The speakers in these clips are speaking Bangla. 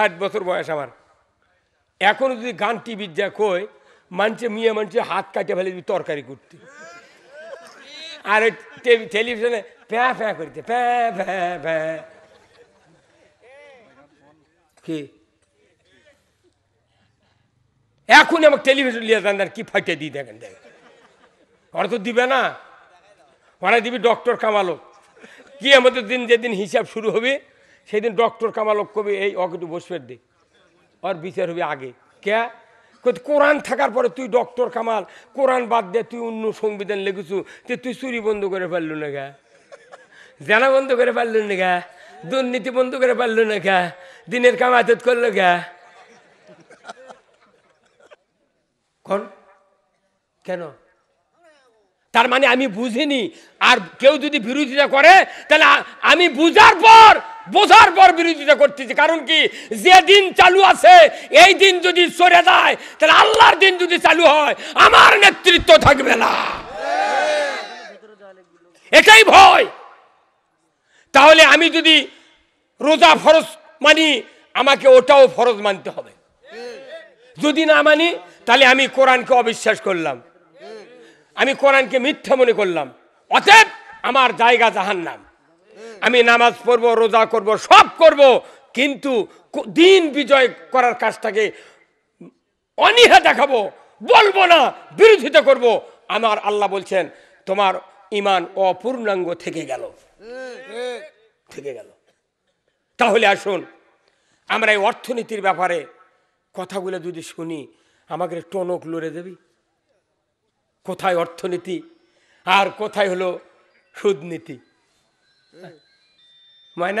ষাট বছর বয়স আমার এখনও যদি গান টিভি যা কয় মানছে মেয়ে মানছে হাত কাটে ফেলে দিবি তরকারি করতে আর টেলিভিশনে প্যা প্যা করতে প্যা প্যা প্যা কি এখন আমাকে টেলিভিশন নিয়ে যান কি ফাটে দিয়ে দেখেন দেখেন ওরা তো দিবে না ওরা দিবি ডক্টর কামালো কি আমাদের দিন যেদিন হিসাব শুরু হবে সেদিন ডক্টর কামালক কবি এই অকটু বসবের দে আর বিচার হবে আগে কে কোরআন থাকার পরে তুই ডক্টর কামাল কোরআন বাদ দিয়ে তুই অন্য সংবিধান লিখেছু তে তুই চুরি বন্ধ করে ফেললো না গা জানা বন্ধ করে ফেললো না গা দুর্নীতি বন্ধ করে ফেললো না গা দিনের কাম আতত করলো গা কন কেন তার মানে আমি বুঝিনি আর কেউ যদি বিরোধিতা করে তাহলে আমি বুঝার পর বোঝার পর বিরোধিতা করতেছি কারণ কি যে দিন চালু আছে এই দিন যদি সরে যায় তাহলে আল্লাহর দিন যদি চালু হয় আমার নেতৃত্ব থাকবে না এটাই ভয় তাহলে আমি যদি রোজা ফরজ মানি আমাকে ওটাও ফরজ মানতে হবে যদি না মানি তাহলে আমি কোরআনকে অবিশ্বাস করলাম আমি কোরআনকে মিথ্যা মনে করলাম অতএব আমার জায়গা জাহান্নাম আমি নামাজ পড়ব রোজা করব সব করব কিন্তু দিন বিজয় করার কাজটাকে অনীহা দেখাবো বলবো না বিরোধিতা করব আমার আল্লাহ বলছেন তোমার ইমান অপূর্ণাঙ্গ থেকে গেল থেকে গেল তাহলে আসুন আমরা এই অর্থনীতির ব্যাপারে কথাগুলো যদি শুনি আমাকে টনক লড়ে দেবি কোথায় অর্থনীতি আর কোথায় হলো সুদনীতি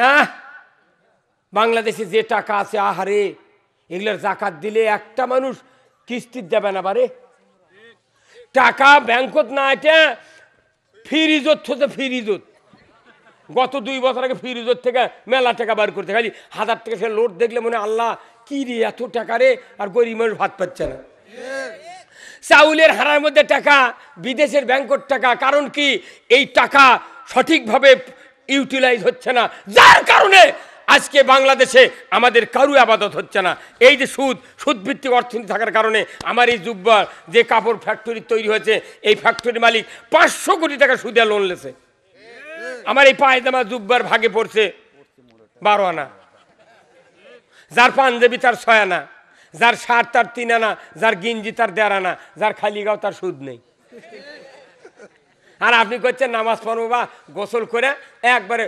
না বাংলাদেশে যে টাকা আছে আহারে এগুলোর জাকাত দিলে একটা মানুষ কিস্তির দেবে না পারে টাকা ব্যাংকত না এটা ফিরিজত হচ্ছে ফিরিজত গত দুই বছর আগে ফিরিজত থেকে মেলা টাকা বার করতে খালি হাজার টাকা সে লোড দেখলে মনে আল্লাহ কি রে এত টাকা রে আর গরিব মানুষ ভাত পাচ্ছে না চাউলের হারার মধ্যে টাকা বিদেশের ব্যাংকর টাকা কারণ কি এই টাকা সঠিকভাবে ইউটিলাইজ হচ্ছে না যার কারণে আজকে বাংলাদেশে আমাদের কারু আবাদত হচ্ছে না এই যে সুদ সুদভিত্তিক অর্থনীতি থাকার কারণে আমার এই জুব্বার যে কাপড় ফ্যাক্টরি তৈরি হয়েছে এই ফ্যাক্টরির মালিক পাঁচশো কোটি টাকা সুদে লোন লেছে আমার এই পায়জামা জুব্বার ভাগে পড়ছে বারো আনা যার পাঞ্জাবি তার ছয় আনা যার শার্ট তার তিন আনা যার গিঞ্জি তার দেড় আনা যার খালি গাও তার সুদ নেই আর আপনি করছেন নামাজ পড়ব বা গোসল করে একবারে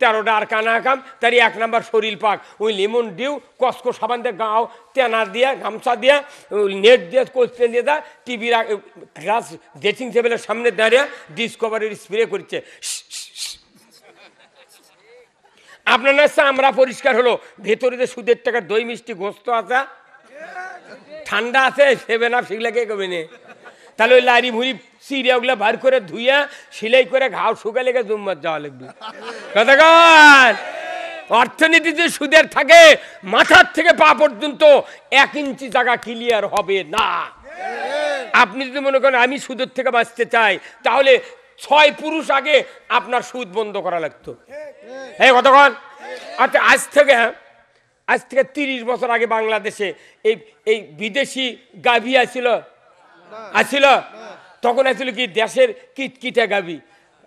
তেরোটা আর কানাকাম তার এক নাম্বার শরীর পাক ওই লেমন ডিউ কসকো সাবান দিয়ে গাও তেনার দিয়ে গামছা দিয়ে নেট দিয়ে কোচপেন দিয়ে দেয় টিভির গ্লাস ড্রেসিং টেবিলের সামনে দাঁড়িয়ে ডিসকভারির স্প্রে করছে আপনার না আমরা পরিষ্কার হলো ভেতরে যে সুদের টাকা দই মিষ্টি গোস্ত আছে ঠান্ডা আছে সেবে না সেগুলা কে কবে তাহলে ওই লারি ভুঁড়ি সিরিয়া ওগুলো বার করে ধুইয়া সেলাই করে ঘাও শুকালে লেগে জুম্মার যাওয়া লাগবে কথা অর্থনীতি অর্থনীতিতে সুদের থাকে মাথার থেকে পা পর্যন্ত এক ইঞ্চি জায়গা ক্লিয়ার হবে না আপনি যদি মনে করেন আমি সুদের থেকে বাঁচতে চাই তাহলে ছয় পুরুষ আগে আপনার সুদ বন্ধ করা লাগতো হ্যাঁ কতক্ষণ আচ্ছা আজ থেকে হ্যাঁ, আজ থেকে তিরিশ বছর আগে বাংলাদেশে এই এই বিদেশি গাভী ছিল আছিল তখন আছিল কি দেশের কিটকিটে গাবি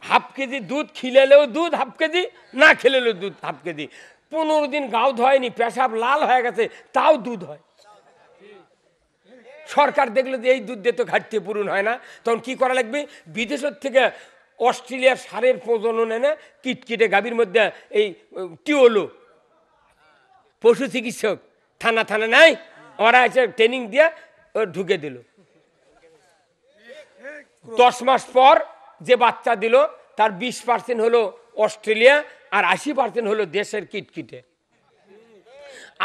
হাফ কেজি দুধ খিলেলেও দুধ হাফ কেজি না খেলেলেও দুধ হাফ কেজি পনেরো দিন গাও ধোয়নি পেশাব লাল হয়ে গেছে তাও দুধ হয় সরকার দেখলো যে এই দুধ দিয়ে তো ঘাটতি পূরণ হয় না তখন কি করা লাগবে বিদেশের থেকে অস্ট্রেলিয়ার সারের প্রজনন এনে কিটকিটে গাভীর মধ্যে এই টিওলো পশু চিকিৎসক থানা থানা নাই ওরা এসে ট্রেনিং দিয়ে ঢুকে দিল দশ মাস পর যে বাচ্চা দিল তার বিশ পার্সেন্ট হলো অস্ট্রেলিয়া আর আশি পার্সেন্ট হলো দেশের কিটকিটে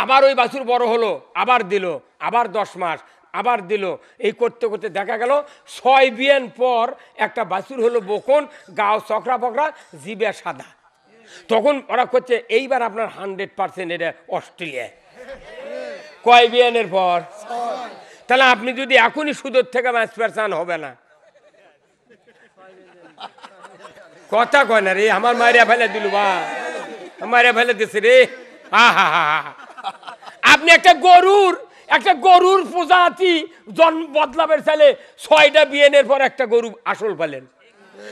আবার ওই বাছুর বড় হলো আবার দিল আবার দশ মাস আবার দিল এই করতে করতে দেখা গেল ছয় বিয়ান পর একটা বাছুর হলো বকন গাও চকরা পকরা জিবে সাদা তখন ওরা করছে এইবার আপনার হান্ড্রেড পার্সেন্ট এটা অস্ট্রেলিয়া কয় বিয়ানের পর তাহলে আপনি যদি এখনই সুদের থেকে পাঁচ পার্সেন্ট হবে না কথা কয় না রে আমার মায়েরা ফেলে দিল বা মায়েরা ফেলে দিছে রে হা হা আপনি একটা গরুর একটা গরুর প্রজাতি জন্ম বদলাবের চালে ছয়টা বিয়েনের পর একটা গরু আসল পেলেন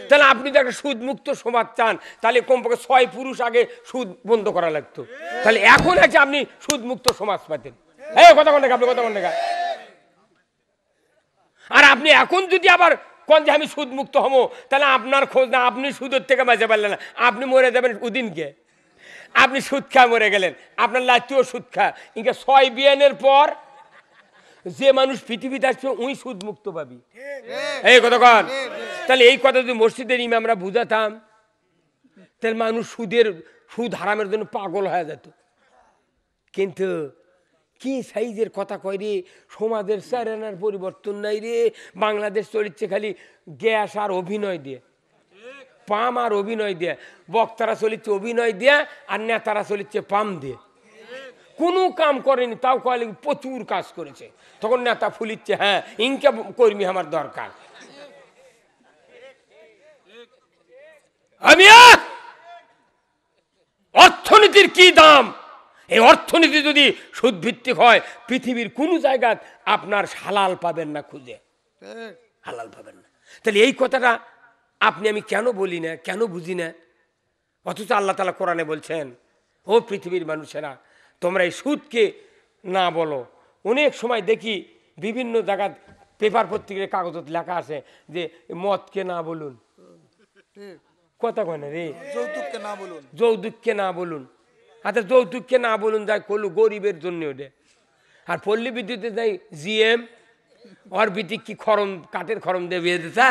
তাহলে আপনি তো একটা সুদ মুক্ত সমাজ চান তাহলে কমপক্ষে ছয় পুরুষ আগে সুদ বন্ধ করা লাগতো তাহলে এখন আছে আপনি সুদ মুক্ত সমাজ পাতেন হ্যাঁ কথা কোন আপনি কথা আর আপনি এখন যদি আবার কোন যে আমি সুদ মুক্ত হবো তাহলে আপনার খোঁজ না আপনি সুদের থেকে বাঁচা পারলেন না আপনি মরে যাবেন উদিনকে আপনি সুদ খা মরে গেলেন আপনার লাচিও সুদ খা ইনকে ছয় বিয়ানের পর যে মানুষ পৃথিবীতে আসছে উই সুদ মুক্ত পাবি এই কথা কন তাহলে এই কথা যদি মসজিদের আমরা বুঝাতাম তাহলে মানুষ সুদের সুদ হারামের জন্য পাগল হয়ে যেত কিন্তু কি সাইজের কথা কয় রে সমাজের স্যার পরিবর্তন নাই রে বাংলাদেশ চলিচ্ছে খালি গ্যাস আর অভিনয় দিয়ে পাম আর অভিনয় দিয়ে বক্তারা চলিচ্ছে অভিনয় দিয়ে আর নেতারা চলিচ্ছে পাম দিয়ে কোনো কাম করেনি তাও কয়ালি প্রচুর কাজ করেছে তখন নেতা ফুলিচ্ছে হ্যাঁ ইনকে কর্মী আমার দরকার আমি অর্থনীতির কি দাম এই অর্থনীতি যদি সুদভিত্তিক হয় পৃথিবীর কোনো জায়গায় আপনার হালাল পাবেন না খুঁজে হালাল পাবেন না তাহলে এই কথাটা আপনি আমি কেন বলি না কেন বুঝি না অথচ আল্লাহ তালা কোরআনে বলছেন ও পৃথিবীর মানুষেরা তোমরা এই সুদকে না বলো অনেক সময় দেখি বিভিন্ন জায়গা পেপার পত্রিকার কাগজত লেখা আছে যে মদকে না বলুন কথা কেন রে যৌতুককে না বলুন যৌতুককে না বলুন আচ্ছা যৌতুককে না বলুন যাই করলু গরিবের জন্য ওটা আর পল্লী বিদ্যুতে যাই জিএম ওর বিটি কি খরম কাঠের খরম দে বিয়ে দিতা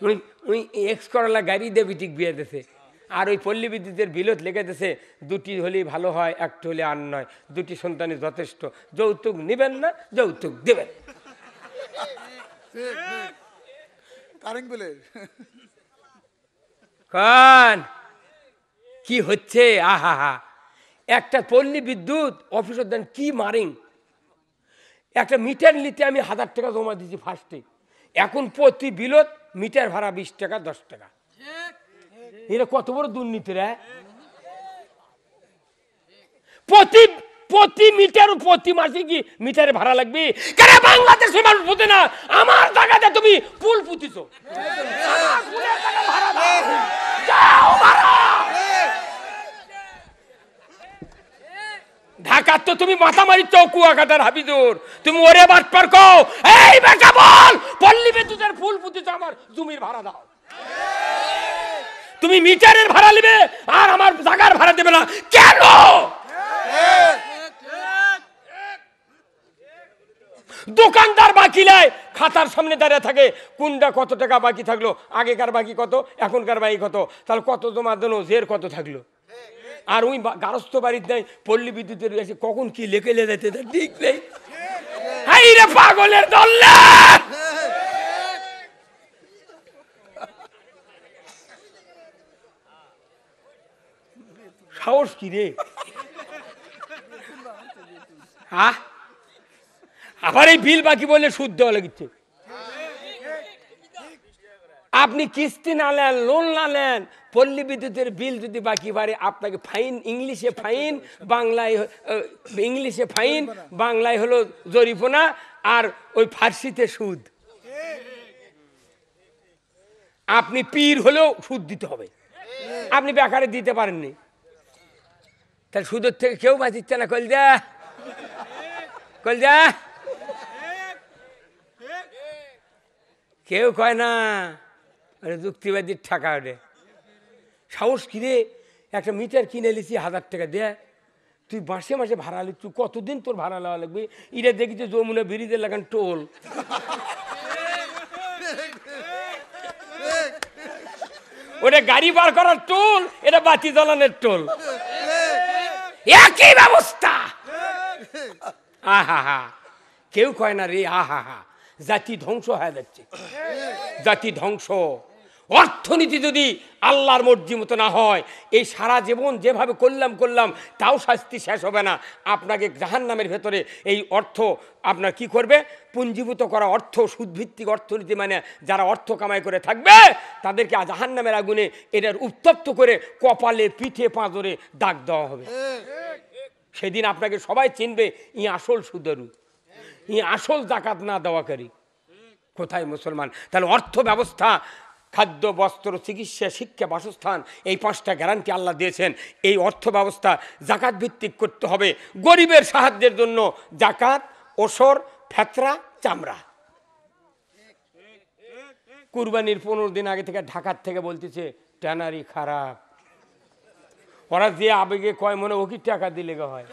হ্যাঁ? ওই এক্স করলা গাড়ি দে বিটিক বিয়ে দেশে আর ওই পল্লী বিদ্যুতের বিলত লেগে দেশে দুটি হলেই ভালো হয় একটি হলে আর নয় দুটি সন্তানের যথেষ্ট যৌতুক নেবেন না যৌতুক দেবেন কারেন্ট বিলের কান কি হচ্ছে আহাহা একটা পল্লী বিদ্যুৎ অফিসের দেন কি মারিং একটা মিটার নিতে আমি হাজার টাকা জমা দিয়েছি ফার্স্টে এখন প্রতি বিলত মিটার ভাড়া বিশ টাকা দশ টাকা এটা কত বড় দুর্নীতি রে হ্যাঁ? প্রতি প্রতি মিটার প্রতি মাসে কি মিটারে ভাড়া লাগবে কেন বাংলাদেশে মানুষ পুঁতে না আমার জায়গাতে তুমি পুল পুতিছো হ্যাঁ। ভাড়া দাও ঢাকার তো তুমি মাথামারি চৌকুয়াকাটার হাবিদুর তুমি ওরে বাটপার কও এই বেটা বল পল্লী বিদ্যুতের ফুল পুঁতিছ আমার জমির ভাড়া দাও তুমি মিটারের ভাড়া নেবে আর আমার জাগার ভাড়া দেবে না কেন দোকানদার বাকি নেয় খাতার সামনে দাঁড়িয়ে থাকে কোনটা কত টাকা বাকি থাকলো আগেকার বাকি কত এখনকার বাকি কত তাহলে কত তোমার জন্য জের কত থাকলো আর ওই গারস্থ বাড়ির দেয় পল্লী বিদ্যুতের কাছে কখন কি লেখে লে যেতে ঠিক নেই পাগলের দল সাহস কি রে হ্যাঁ আবার এই বিল বাকি বললে শুদ্ধ দেওয়া লাগিচ্ছে আপনি কিস্তি না নেন লোন না নেন পল্লী বিদ্যুতের বিল যদি বাকি বাড়ে আপনাকে ফাইন ইংলিশে ফাইন বাংলায় ইংলিশে ফাইন বাংলায় হলো জরিপনা আর ওই ফার্সিতে সুদ আপনি পীর হলেও সুদ দিতে হবে আপনি বেকারে দিতে পারেননি তাহলে সুদের থেকে কেউ বাঁচিচ্ছে না কল যা কেউ কয় না মানে যুক্তিবাদীর ঠাকা ওঠে সাহস কিনে একটা মিটার কিনে লিছি হাজার টাকা দেয় তুই মাসে মাসে ভাড়া লিখ তুই কতদিন তোর ভাড়া লাগা লাগবে এটা দেখি যে যমুনা ব্রিজে লাগান টোল ওটা গাড়ি বার করার টোল এটা বাতি জ্বালানোর টোল একই ব্যবস্থা আহা হা কেউ কয় না রে আহা হা জাতি ধ্বংস হয়ে যাচ্ছে জাতি ধ্বংস অর্থনীতি যদি আল্লাহর মর্জি মতো না হয় এই সারা জীবন যেভাবে করলাম করলাম তাও শাস্তি শেষ হবে না আপনাকে জাহান নামের ভেতরে এই অর্থ আপনার কি করবে পুঞ্জীভূত করা অর্থ সুদভিত্তিক অর্থনীতি মানে যারা অর্থ কামাই করে থাকবে তাদেরকে জাহান নামের আগুনে এটার উত্তপ্ত করে কপালে পিঠে পাঁজরে দাগ দেওয়া হবে সেদিন আপনাকে সবাই চিনবে ই আসল সুদরু ই আসল জাকাত না দেওয়াকারী কোথায় মুসলমান তাহলে অর্থ ব্যবস্থা খাদ্য বস্ত্র চিকিৎসা শিক্ষা বাসস্থান এই পাঁচটা গ্যারান্টি আল্লাহ দিয়েছেন এই অর্থ ব্যবস্থা জাকাত ভিত্তিক করতে হবে গরিবের সাহায্যের জন্য জাকাত ওসর ফেতরা চামড়া কুরবানির পনেরো দিন আগে থেকে ঢাকার থেকে বলতেছে ট্যানারি খারাপ ওরা যে আবেগে কয় মনে ও কি টাকা দিলে হয়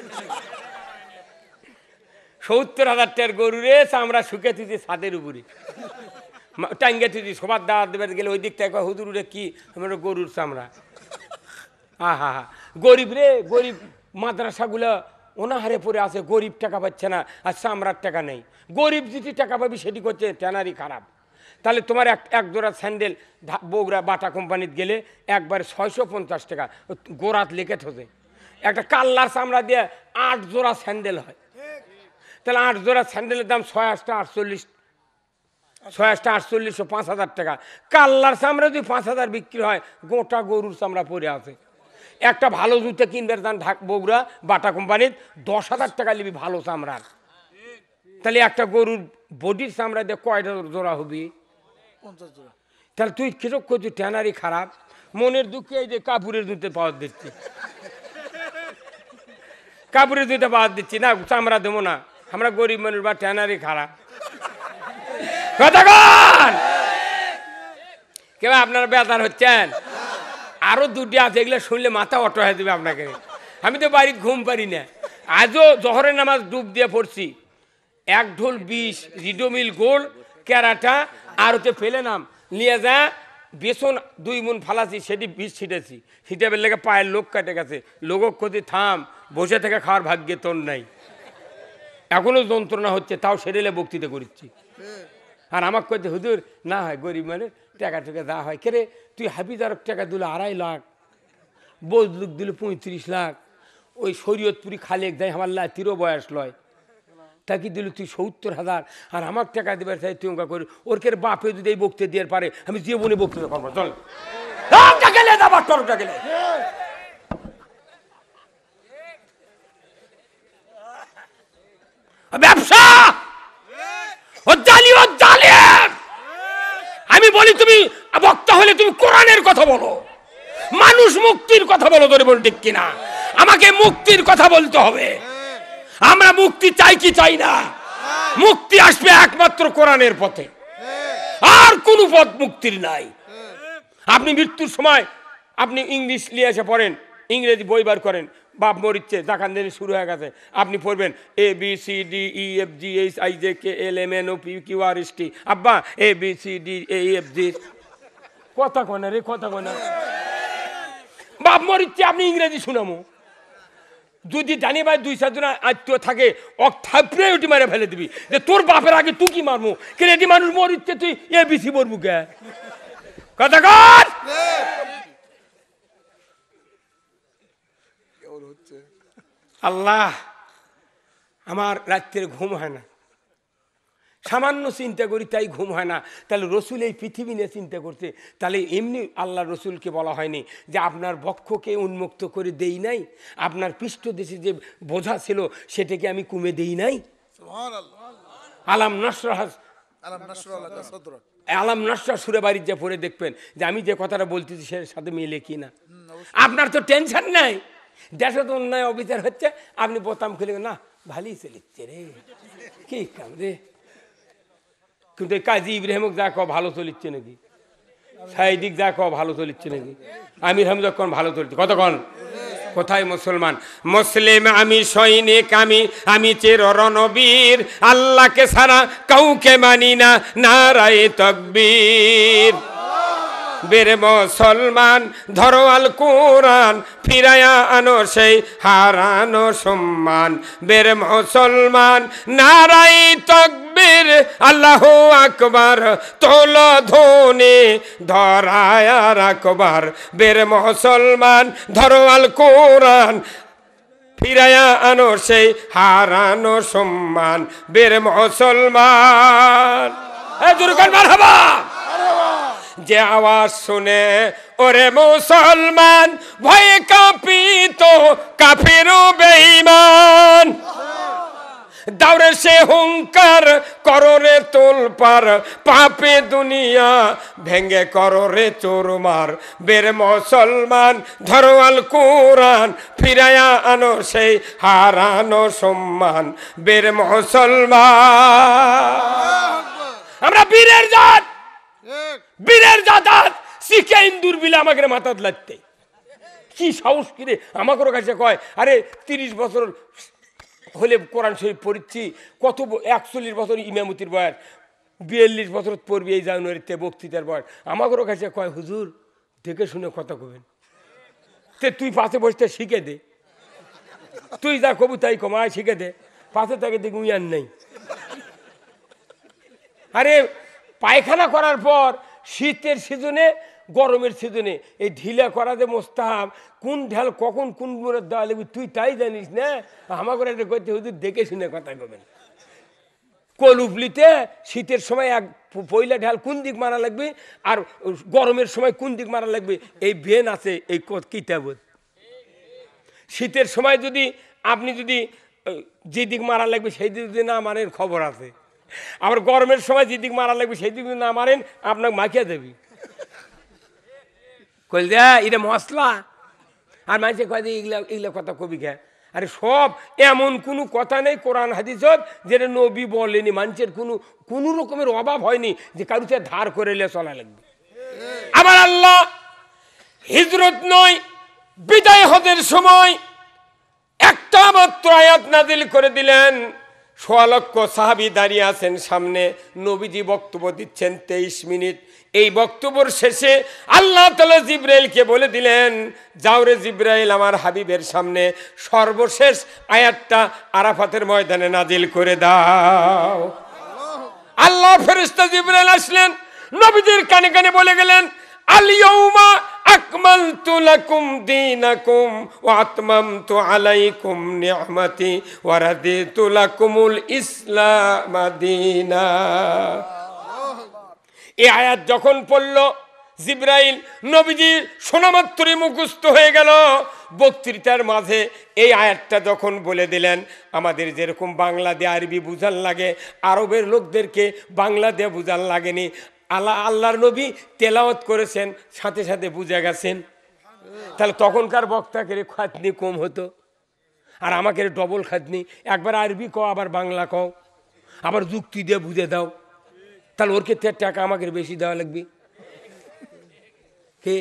সত্তর হাজার টাকার গরুরে চামড়া শুকে তুই ছাদের উপরে টাঙ্গে তুই সবার দাওয়াত দেবে গেলে ওই দিক থেকে হুদুর উঠে কি আমার গরুর চামড়া হা হা হা গরিব রে গরিব মাদ্রাসাগুলো অনাহারে পড়ে আছে গরিব টাকা পাচ্ছে না আর চামড়ার টাকা নেই গরিব যদি টাকা পাবি সেটি করছে ট্যানারি খারাপ তাহলে তোমার এক এক জোড়া স্যান্ডেল বগুড়া বাটা কোম্পানিতে গেলে একবার ছয়শো পঞ্চাশ টাকা গোড়াত লেখে থাকে একটা কাল্লার চামড়া দিয়ে আট জোড়া স্যান্ডেল হয় তাহলে আট জোড়া স্যান্ডেলের দাম ছয় আটটা আটচল্লিশ ছয়শটা আটচল্লিশশো পাঁচ হাজার টাকা কাল্লার চামড়া যদি পাঁচ হাজার বিক্রি হয় গোটা গরুর চামড়া পরে আছে একটা ভালো জুতে কিনবে যান ঢাক বগুড়া বাটা কোম্পানির দশ হাজার টাকা নিবি ভালো চামড়ার তাহলে একটা গরুর বডির চামড়া দিয়ে কয়টা জোড়া হবি পঞ্চাশ জোড়া তাহলে তুই কিরক করছিস ট্যানারি খারাপ মনের দুঃখে এই যে কাপুরের জুতে পাওয়া দিচ্ছি কাপুরের জুতে পাওয়া দিচ্ছি না চামড়া দেবো না আমরা গরিব মানুষ বা ট্যানারি খারাপ কেউ আপনারা বেতার হচ্ছেন আরও দুটি আছে এগুলো শুনলে মাথা অটো হয়ে দেবে আপনাকে আমি তো বাড়ির ঘুম পারি না আজও জহরের নামাজ ডুব দিয়ে পড়ছি এক ঢোল বিষ রিডোমিল গোল ক্যারাটা আর হচ্ছে ফেলে নাম নিয়ে যা বেসন দুই মন ফালাছি সেটি বিষ ছিটেছি ছিটাবের লেগে পায়ের লোক কাটে গেছে লোকক ক্ষতি থাম বসে থেকে খাওয়ার ভাগ্যে তোর নাই এখনও যন্ত্রণা হচ্ছে তাও সেরেলে বক্তৃতা করছি আর আমার কইতে হুজুর না হয় গরিব মানে টাকা টুকা দেওয়া হয় কেরে তুই হাফিজারক টাকা দিল আড়াই লাখ বৌদ্ধুক দিল পঁয়ত্রিশ লাখ ওই শরীয়তপুরি খালেক দেয় আমার লাই তিরো বয়স লয় তাকে দিল তুই সত্তর হাজার আর আমার টাকা দেবার চাই তুই করি ওর কে বাপে যদি এই বক্তৃতা দেওয়ার পারে আমি জীবনে বক্তৃতা করবো চল ব্যবসা আমি বলি তুমি বক্তা হলে তুমি কোরআনের কথা বলো মানুষ মুক্তির কথা বলো তোর বল ঠিক কিনা আমাকে মুক্তির কথা বলতে হবে আমরা মুক্তি চাই কি চাই না মুক্তি আসবে একমাত্র কোরআনের পথে আর কোন পথ মুক্তির নাই আপনি মৃত্যুর সময় আপনি ইংলিশ নিয়ে এসে পড়েন ইংরেজি বই বার করেন বাপ মরিচ্ছে দেখান দিন শুরু হয়ে গেছে আপনি পড়বেন A B C D E F G H I J K L M N O P Q R S T আব্বা A B C D A F G কথা কনে রে কথা কনে বাপ মরিচ্ছে আপনি ইংরেজি শুনামো যদি জানি ভাই দুই জনের আত্মীয় থাকে অক থাপড়ে মারে ফেলে দিবি যে তোর বাপের আগে তুই কি মারবো কেন এটি মানুষ মরিচ্ছে তুই এ বি সি মরবু কে কথা কর আল্লাহ আমার রাত্রের ঘুম হয় না সামান্য চিন্তা করি তাই ঘুম হয় না তাহলে রসুল এই পৃথিবী নিয়ে চিন্তা করছে তাহলে এমনি আল্লাহ রসুলকে বলা হয়নি যে আপনার বক্ষকে উন্মুক্ত করে দেই নাই আপনার পৃষ্ঠ দেশে যে বোঝা ছিল সেটাকে আমি কুমে দেই নাই আলাম নাসরাহাস আলাম নসরা সুরে বাড়ির যা পড়ে দেখবেন যে আমি যে কথাটা বলতেছি সেটার সাথে মিলে কি না আপনার তো টেনশন নাই দেশে তো অন্যায় অবিচার হচ্ছে আপনি বোতাম খুলে না ভালোই চলিচ্ছে রে কি কাম রে কিন্তু কাজী ইব্রাহিমক যা কো ভালো চলিচ্ছে নাকি সাইদিক যা কো ভালো চলিচ্ছে নাকি আমির হামিদ কখন ভালো চলছে কতক্ষণ কোথায় মুসলমান মুসলিম আমি সৈনিক আমি আমি চির রণবীর আল্লাহকে সারা কাউকে মানি না নারায় তকবীর বেরে মুসলমান ধরো আল কোরআন ফিরায়া আনো সেই হারানো সম্মান বেরে মুসলমান নারাই তকবীর আল্লাহ আকবার তোল ধনে ধরায়া রাখবার বেরে মুসলমান ধরো আল কোরআন ফিরায়া আনো সেই হারানো সম্মান বেরে মুসলমান জুরুকান মারহাবা যে আওয়াজ শুনে ওরে মুসলমান ভয়ে কাঁপিত কাফিরু বেঈমান দাউরে সে হুঙ্কার কররে তোলপার পাপে দুনিয়া ভেঙ্গে কররে চোরমার বের মুসলমান ধরো আল কোরআন ফিরায়া আনো সেই হারানো সম্মান বের মুসলমান আমরা বীরের জাত বীরের দাদাত শিখে ইন্দুর বিলে আমাকে মাথাত লাগতে কি সাহস কিরে আমাকের কাছে কয় আরে তিরিশ বছর হলে কোরআন শরীফ পড়ছি কত একচল্লিশ বছর ইমামতির বয়স বিয়াল্লিশ বছর পড়বি এই জানুয়ারিতে বক্তৃতার বয়স আমাকের কাছে কয় হুজুর দেখে শুনে কথা কবেন তে তুই পাশে বসতে শিখে দে তুই যা কবু তাই কমায় শিখে দে পাশে তাকে দেখি উইয়ার নেই আরে পায়খানা করার পর শীতের সিজনে গরমের সিজনে এই ঢিলা করা যে মোস্তাহাব কোন ঢাল কখন কোন মোড়ের দেওয়া লাগবে তুই তাই জানিস না আমাকে এটা করতে হুজুর দেখে শুনে কথা কবেন কলুপলিতে শীতের সময় এক পয়লা ঢাল কোন দিক মারা লাগবে আর গরমের সময় কোন দিক মারা লাগবে এই বেন আছে এই কিতাব শীতের সময় যদি আপনি যদি যে দিক মারা লাগবে সেই দিক যদি না মারের খবর আছে আবার গরমের সময় যেদিক মারা লাগবে সেই না মারেন আপনাকে মাখিয়ে দেবি কইল এটা মশলা আর মানুষে কয় দিই এগুলা এগুলো কথা কবি খ্যা আরে সব এমন কোনো কথা নেই কোরআন হাদিসত যেটা নবী বলেনি মানুষের কোনো কোনো রকমের অভাব হয়নি যে কারুতে ধার করে এলে চলা লাগবে আবার আল্লাহ হিজরত নয় বিদায় হদের সময় একটা মাত্র আয়াত নাজিল করে দিলেন সোয়ালক্ষ সাহাবি দাঁড়িয়ে আছেন সামনে নবীজি বক্তব্য দিচ্ছেন তেইশ মিনিট এই বক্তব্যর শেষে আল্লাহ তালা জিব্রাইলকে বলে দিলেন যাওরে জিব্রাইল আমার হাবিবের সামনে সর্বশেষ আয়াতটা আরাফাতের ময়দানে নাজিল করে দাও আল্লাহ ফেরিস্তা জিব্রাইল আসলেন নবীজির কানে কানে বলে গেলেন আলিয়মা أكملت لكم دينكم وأتممت আলাইকুম نعمتي ورديت لكم الإسلام دينا এই আয়াত যখন পড়ল জিব্রাইল নবীজির সোনামাত্রই মুখস্থ হয়ে গেল বক্তৃতার মাঝে এই আয়াতটা যখন বলে দিলেন আমাদের যেরকম বাংলা দিয়ে আরবি বুঝার লাগে আরবের লোকদেরকে বাংলা দিয়ে বুঝার লাগেনি আল্লাহ আল্লাহর নবী তেলাওয়াত করেছেন সাথে সাথে বুঝে গেছেন তাহলে তখনকার বক্তাকে খাতনি কম হতো আর আমাকে ডবল খাতনি একবার আরবি কও আবার বাংলা কও আবার যুক্তি দিয়ে বুঝে দাও তাহলে ওর ক্ষেত্রে টাকা আমাকে বেশি দেওয়া লাগবে কে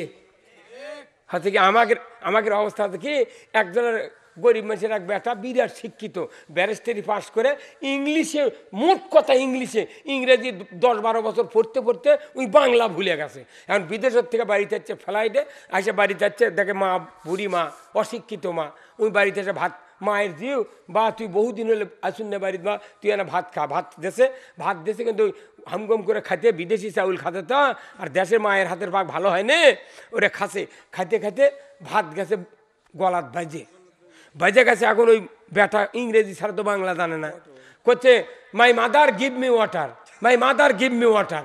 হাতে কি আমাকে আমাকে অবস্থা কি একজনের গরিব মানুষের এক বেটা বিরাট শিক্ষিত ব্যারিস্টারি পাস করে ইংলিশে মোট কথা ইংলিশে ইংরেজি দশ বারো বছর পড়তে পড়তে ওই বাংলা ভুলে গেছে এখন বিদেশের থেকে বাড়িতে যাচ্ছে ফ্লাইটে আসে বাড়িতে যাচ্ছে দেখে মা বুড়ি মা অশিক্ষিত মা ওই বাড়িতে এসে ভাত মায়ের দিও বা তুই বহুদিন হলে আসুন না বাড়িতে বা তুই এনে ভাত খা ভাত দেশে ভাত দেশে কিন্তু হামগম করে খাইতে বিদেশি চাউল খাতে তা আর দেশের মায়ের হাতের ভাগ ভালো হয় না ওরা খাসে খাইতে খাইতে ভাত গেছে গলাত বাজে ভেজে গেছে এখন ওই ব্যাটা ইংরেজি ছাড়া তো বাংলা জানে না করছে my mother give me water my mother give me water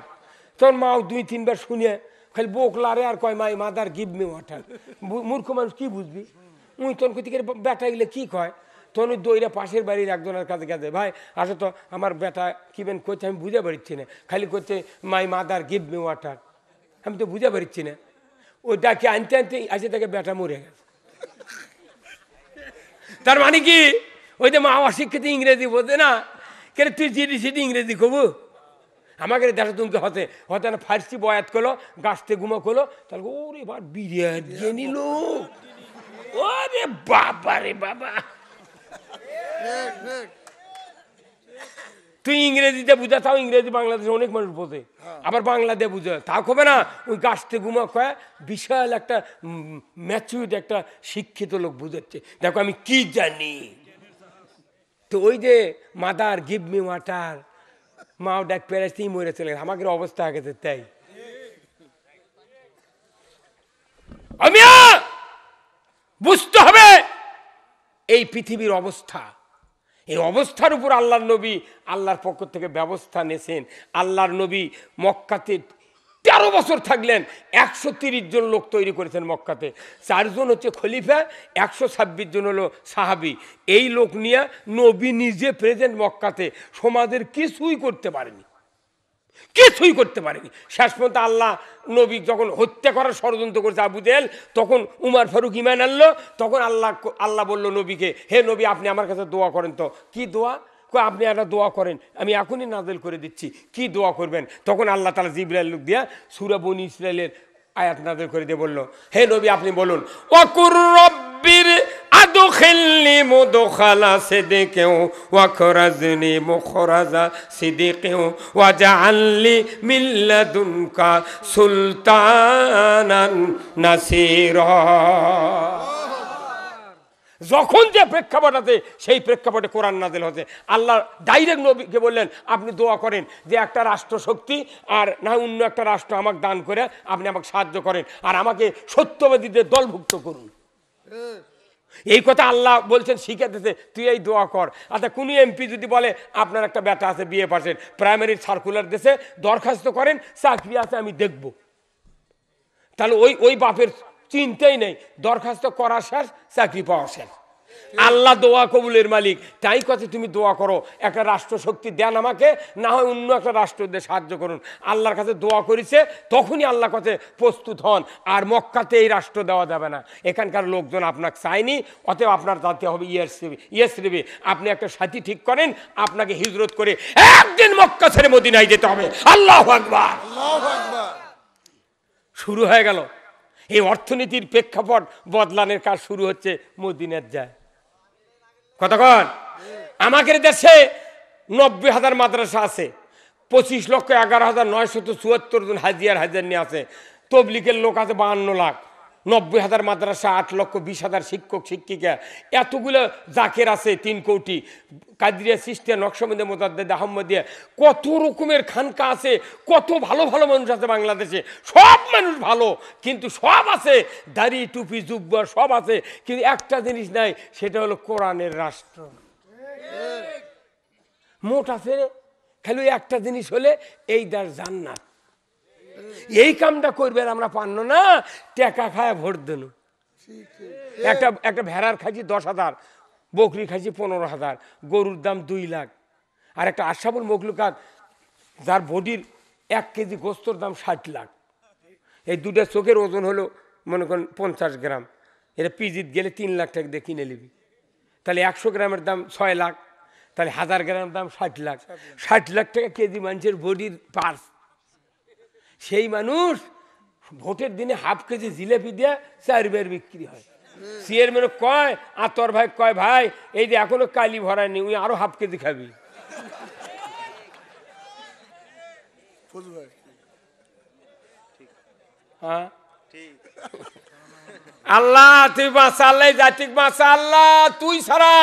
তোর মাও দুই তিনবার শুনে খালি বোকলারে আর কয় my mother give me water মূর্খ মানুষ কি বুঝবি উই তোর করে বেটা গেলে কী কয় তখন ওই দইরা পাশের বাড়ির একজনের কাছে গেছে ভাই আসো তো আমার বেটা কিবেন করছে আমি বুঝে পারছি না খালি করছে my mother give me water আমি তো বুঝে পারছি না ওই ডাকে আনতে আনতে আসে তাকে বেটা মরে গেছে তার মানে কি ওই যে মা আমার শিক্ষিত ইংরেজি বলতে না কেন তুই চিঠি চিঠি ইংরেজি কবু আমাকে দেখো তুমি হতে হতে না ফার্সি বয়াত করলো গাছতে গুমা করলো তাহলে ওরে বা বিরিয়ানি নিল ও ওরে বাবা রে বাবা তুই ইংরেজিতে বুঝা তাও ইংরেজি বাংলাদেশে অনেক মানুষ বোঝে হ্যাঁ। আবার বাংলাতে বুঝে তা কবে না ওই গাছতে গুমা কয়ে বিশাল একটা ম্যাচুইড একটা শিক্ষিত লোক বুঝাচ্ছে দেখো আমি কি জানি তো ওই যে মাদার গিভ মি ওয়াটার মা ডাক প্যারাসি মরে চলে আমাকে অবস্থা আগে তাই আমি বুঝতে হবে এই পৃথিবীর অবস্থা এই অবস্থার উপর আল্লাহর নবী আল্লাহর পক্ষ থেকে ব্যবস্থা নেছেন আল্লাহর নবী মক্কাতে তেরো বছর থাকলেন একশো তিরিশ জন লোক তৈরি করেছেন মক্কাতে চারজন হচ্ছে খলিফা একশো ছাব্বিশ জন হলো সাহাবি এই লোক নিয়ে নবী নিজে প্রেজেন্ট মক্কাতে সমাজের কিছুই করতে পারেনি কিছুই করতে পারেনি শেষ পর্যন্ত আল্লাহ নবী যখন হত্যা করার ষড়যন্ত্র করছে আবু দেল তখন উমার ফারুক ইমান আনলো তখন আল্লাহ আল্লাহ বলল নবীকে হে নবী আপনি আমার কাছে দোয়া করেন তো কি দোয়া আপনি একটা দোয়া করেন আমি এখনই নাজেল করে দিচ্ছি কি দোয়া করবেন তখন আল্লাহ তালা জিব্রাইল লোক দিয়া সুরাবন ইসরায়েলের আয়াত নাজেল করে দিয়ে বললো হে নবী আপনি বলুন অকুর রব্বির অদুখিল্লি মুদখালা সিদিকেও ওয়াখরাজনি মুখরাজা সিদিকেও ওয়াজআল্লি মিল্লাদুনকা সুলতানান নাসিরা যখন যে প্রেক্ষাপট আছে সেই প্রেক্ষাপটে কোরআন নাজেল হচ্ছে আল্লাহ ডাইরেক্ট নবীকে বললেন আপনি দোয়া করেন যে একটা রাষ্ট্রশক্তি আর না অন্য একটা রাষ্ট্র আমাকে দান করে আপনি আমাকে সাহায্য করেন আর আমাকে সত্যবাদীদের দলভুক্ত করুন হ্যাঁ। এই কথা আল্লাহ বলছেন শিখাতেছে তুই এই দোয়া কর আচ্ছা কোনো এমপি যদি বলে আপনার একটা ব্যাটা আছে বিয়ে পাশের প্রাইমারি সার্কুলার দেশে দরখাস্ত করেন চাকরি আছে আমি দেখব তাহলে ওই ওই বাপের চিন্তাই নেই দরখাস্ত করা শেষ চাকরি পাওয়া শেষ আল্লাহ দোয়া কবুলের মালিক তাই কথা তুমি দোয়া করো একটা রাষ্ট্র শক্তি দেন আমাকে না হয় অন্য একটা রাষ্ট্রদের সাহায্য করুন আল্লাহর কাছে দোয়া করেছে তখনই আল্লাহ কাছে প্রস্তুত হন আর মক্কাতে এই রাষ্ট্র দেওয়া যাবে না এখানকার লোকজন আপনাকে চায়নি অতএব আপনার তাতে হবে ইয়াসরিবি ইয়াসরিবি আপনি একটা সাথী ঠিক করেন আপনাকে হিজরত করে একদিন মক্কা ছেড়ে মদিনায় যেতে হবে আল্লাহ আকবার শুরু হয়ে গেল এই অর্থনীতির প্রেক্ষাপট বদলানের কাজ শুরু হচ্ছে মদিনার যায় কতক্ষণ আমাদের দেশে নব্বই হাজার মাদ্রাসা আছে পঁচিশ লক্ষ এগারো হাজার নয়শত চুয়াত্তর জন হাজিয়ার হাজার নিয়ে আছে তবলিকের লোক আছে বাহান্ন লাখ নব্বই হাজার মাদ্রাসা আট লক্ষ বিশ হাজার শিক্ষক শিক্ষিকা এতগুলো জাকের আছে তিন কোটি কাদিরিয়া সিস্টিয়া নকশমদে মোজাদ্দেদ আহমদিয়া কত রকমের খানকা আছে কত ভালো ভালো মানুষ আছে বাংলাদেশে সব মানুষ ভালো কিন্তু সব আছে দাড়ি টুপি জুব্বা সব আছে কিন্তু একটা জিনিস নাই সেটা হলো কোরআনের রাষ্ট্র মোট আছে খালি একটা জিনিস হলে এই দার জান্নাত এই কামটা করবে আমরা পান্ন না টেকা খায় ভোট দেন একটা একটা ভেড়ার খাইছি দশ হাজার বকরি খাইছি পনেরো হাজার গরুর দাম দুই লাখ আর একটা আশাবুল মকলুকাত যার বডির এক কেজি গোস্তর দাম ষাট লাখ এই দুটা চোখের ওজন হলো মনে করেন পঞ্চাশ গ্রাম এটা পিজিত গেলে তিন লাখ টাকা দিয়ে কিনে নিবি তাহলে একশো গ্রামের দাম ছয় লাখ তাহলে হাজার গ্রামের দাম ষাট লাখ ষাট লাখ টাকা কেজি মানুষের বডির পার্স সেই মানুষ ভোটের দিনে হাফ কেজি জিলেপি দিয়ে চার বের বিক্রি হয় চেয়ারম্যান কয় আতর ভাই কয় ভাই এই যে এখনো কালি ভরায়নি উনি আরো হাফ কেজি খাবি হ্যাঁ আল্লাহ তুই বাঁচা আল্লাহ জাতিক বাঁচা আল্লাহ তুই ছাড়া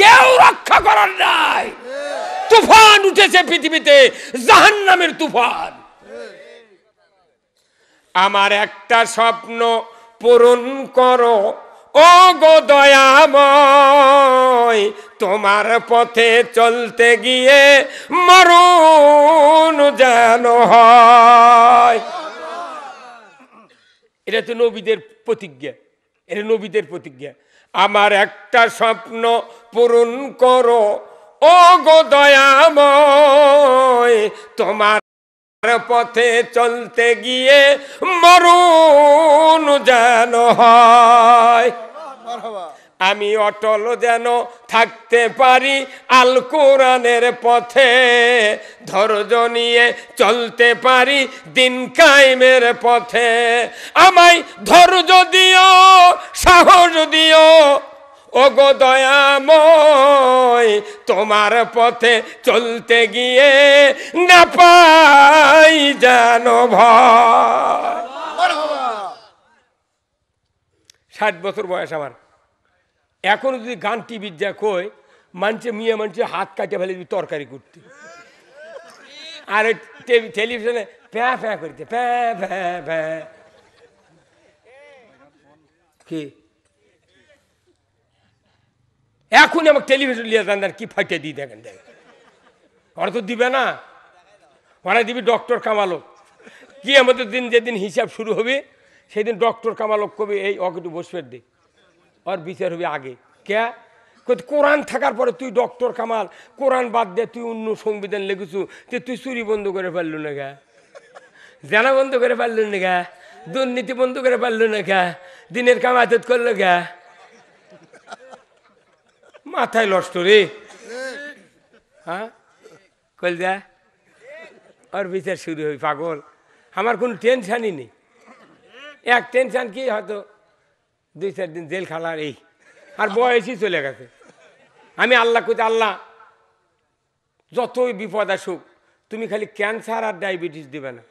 কেউ রক্ষা করার নাই হ্যাঁ। তুফান উঠেছে পৃথিবীতে জাহান নামের তুফান আমার একটা স্বপ্ন পূরণ করো ও গো দয়াময় তোমার পথে চলতে গিয়ে মরণ যেন হয় এটা তো নবীদের প্রতিজ্ঞা এটা নবীদের প্রতিজ্ঞা আমার একটা স্বপ্ন পূরণ করো ও গো দয়াময় তোমার পথে চলতে গিয়ে মরণ যেন হয় আমি অটল যেন থাকতে পারি আল কোরআনের পথে ধৈর্য নিয়ে চলতে পারি দিন কায়েমের পথে আমায় ধৈর্য দিও সাহস দিও ওগো দয়াময় তোমার পথে চলতে গিয়ে না পাই যেন ষাট বছর বয়স আমার এখনো যদি গান টিভির যা মানছে মেয়ে মানছে হাত কাটে ফেলে দিবি তরকারি করতে আর টেলিভিশনে প্যা প্যা করতে প্যা প্যা প্যা কি এখনই আমাকে টেলিভিশন নিয়ে যান দেন কি ফাটে দিই দেখেন দেখেন ওরা তো দিবে না ওরা দিবি ডক্টর কামালো কি আমাদের দিন যেদিন হিসাব শুরু হবে সেদিন ডক্টর কামালক কবি এই অকটু বসবে দে ওর বিচার হবে আগে কে কোরআন থাকার পরে তুই ডক্টর কামাল কোরআন বাদ দে তুই অন্য সংবিধান লিখেছু তো তুই চুরি বন্ধ করে ফেললো না গা জানা বন্ধ করে ফেললো না গা দুর্নীতি বন্ধ করে ফেললো না গা দিনের কাম আদত করলো গা মাথায় লষ্ট রে হ্যাঁ কল দে ওর বিচার শুরু হই পাগল আমার কোনো টেনশানই নেই এক টেনশান কি হয়তো দুই চার দিন জেল খালার এই আর বয়সই চলে গেছে আমি আল্লাহ কইতে আল্লাহ যতই বিপদ আসুক তুমি খালি ক্যান্সার আর ডায়াবেটিস দেবে না